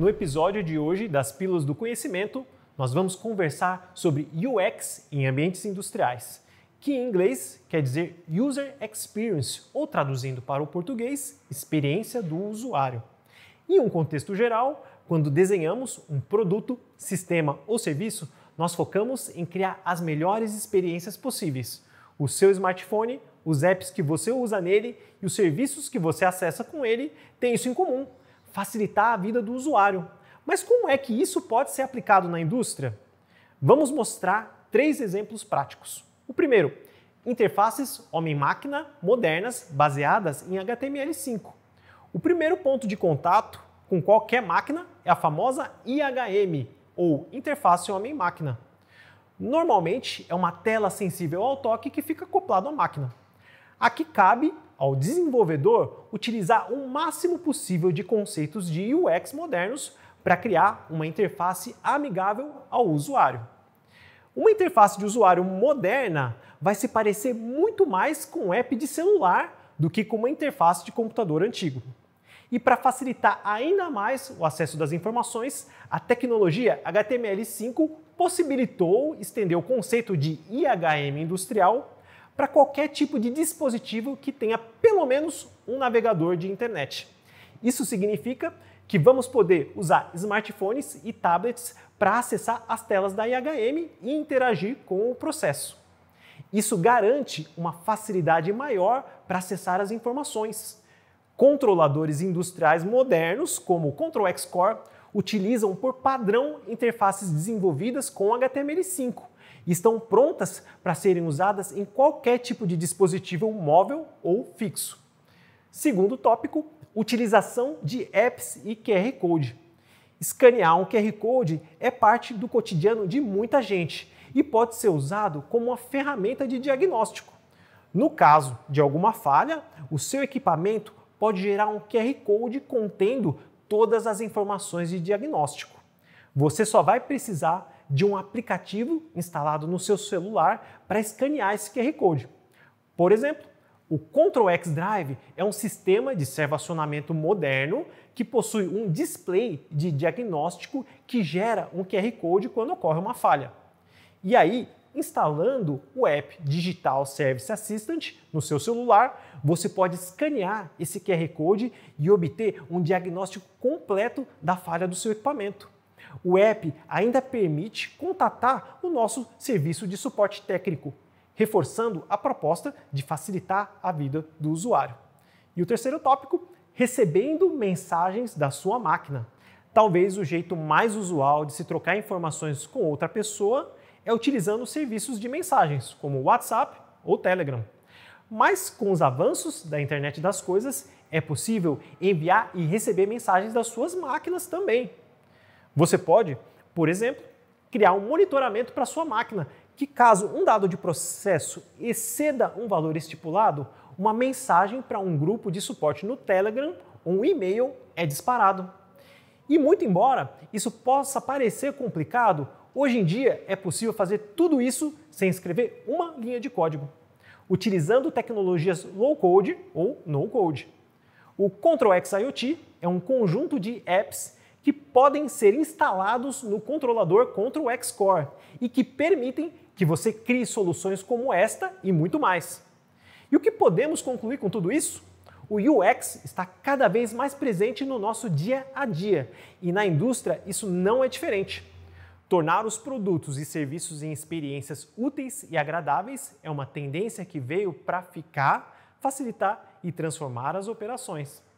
No episódio de hoje das Pílulas do Conhecimento, nós vamos conversar sobre UX em ambientes industriais, que em inglês quer dizer User Experience, ou traduzindo para o português, experiência do usuário. Em um contexto geral, quando desenhamos um produto, sistema ou serviço, nós focamos em criar as melhores experiências possíveis. O seu smartphone, os apps que você usa nele e os serviços que você acessa com ele têm isso em comum, facilitar a vida do usuário. Mas como é que isso pode ser aplicado na indústria? Vamos mostrar três exemplos práticos. O primeiro, interfaces homem-máquina modernas baseadas em HTML5. O primeiro ponto de contato com qualquer máquina é a famosa IHM, ou interface homem-máquina. Normalmente é uma tela sensível ao toque que fica acoplada à máquina. Aqui cabe ao desenvolvedor utilizar o máximo possível de conceitos de UX modernos para criar uma interface amigável ao usuário. Uma interface de usuário moderna vai se parecer muito mais com um app de celular do que com uma interface de computador antigo. E para facilitar ainda mais o acesso das informações, a tecnologia HTML5 possibilitou estender o conceito de IHM industrial para qualquer tipo de dispositivo que tenha pelo menos um navegador de internet. Isso significa que vamos poder usar smartphones e tablets para acessar as telas da IHM e interagir com o processo. Isso garante uma facilidade maior para acessar as informações. Controladores industriais modernos, como o Control X Core, utilizam por padrão interfaces desenvolvidas com HTML5, e estão prontas para serem usadas em qualquer tipo de dispositivo móvel ou fixo. Segundo tópico, utilização de apps e QR Code. Escanear um QR Code é parte do cotidiano de muita gente e pode ser usado como uma ferramenta de diagnóstico. No caso de alguma falha, o seu equipamento pode gerar um QR Code contendo todas as informações de diagnóstico. Você só vai precisar de um aplicativo instalado no seu celular para escanear esse QR Code. Por exemplo, o Control X Drive é um sistema de servacionamento moderno que possui um display de diagnóstico que gera um QR Code quando ocorre uma falha. E aí, instalando o app Digital Service Assistant no seu celular, você pode escanear esse QR Code e obter um diagnóstico completo da falha do seu equipamento. O app ainda permite contatar o nosso serviço de suporte técnico, reforçando a proposta de facilitar a vida do usuário. E o terceiro tópico, recebendo mensagens da sua máquina. Talvez o jeito mais usual de se trocar informações com outra pessoa é utilizando serviços de mensagens, como WhatsApp ou Telegram. Mas com os avanços da internet das coisas, é possível enviar e receber mensagens das suas máquinas também. Você pode, por exemplo, criar um monitoramento para sua máquina que, caso um dado de processo exceda um valor estipulado, uma mensagem para um grupo de suporte no Telegram ou um e-mail é disparado. E muito embora isso possa parecer complicado, hoje em dia é possível fazer tudo isso sem escrever uma linha de código, utilizando tecnologias low-code ou no-code. O Control X IoT é um conjunto de apps que podem ser instalados no controlador contra o Xcore e que permitem que você crie soluções como esta e muito mais. E o que podemos concluir com tudo isso? O UX está cada vez mais presente no nosso dia a dia e na indústria isso não é diferente. Tornar os produtos e serviços em experiências úteis e agradáveis é uma tendência que veio para ficar, facilitar e transformar as operações.